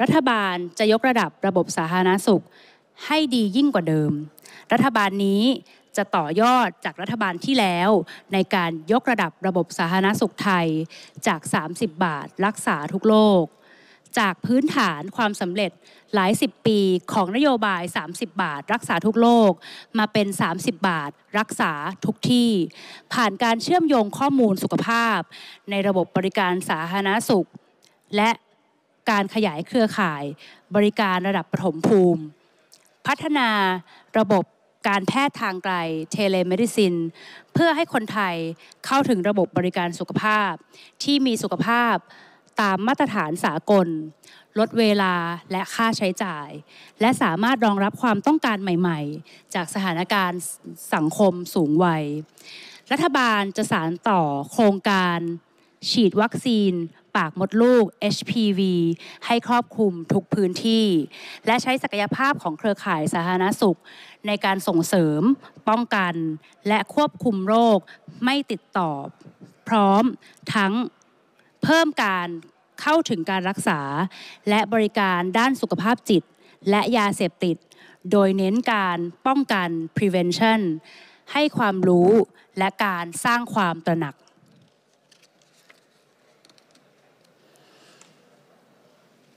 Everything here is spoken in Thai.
รัฐบาลจะยกระดับระบบสาธารณสุขให้ดียิ่งกว่าเดิม รัฐบาลนี้จะต่อยอดจากรัฐบาลที่แล้ว ในการยกระดับระบบสาธารณสุขไทยจาก 30 บาทรักษาทุกโรคจากพื้นฐานความสำเร็จหลาย 10 ปีของนโยบาย 30 บาทรักษาทุกโรคมาเป็น 30 บาทรักษาทุกที่ ผ่านการเชื่อมโยงข้อมูลสุขภาพ ในระบบบริการสาธารณสุข และการขยายเครือข่ายบริการระดับปฐมภูมิ พัฒนาระบบการแพทย์ทางไกลเทเลเมดิซินเพื่อให้คนไทยเข้าถึงระบบบริการสุขภาพที่มีสุขภาพตามมาตรฐานสากล ลดเวลาและค่าใช้จ่าย และสามารถรองรับความต้องการใหม่ๆ จากสถานการณ์สังคมสูงวัย รัฐบาลจะสารต่อโครงการ ฉีดวัคซีนปากมดลูก HPV ให้ครอบคลุมทุกพื้นที่ และใช้ศักยภาพของเครือข่ายสาธารณสุข ในการส่งเสริม ป้องกันและควบคุมโรคไม่ติดต่อพร้อมทั้งเพิ่มการเข้าถึงการรักษา และบริการด้านสุขภาพจิต และยาเสพติด โดยเน้นการป้องกัน prevention ให้ความรู้และการสร้างความตระหนัก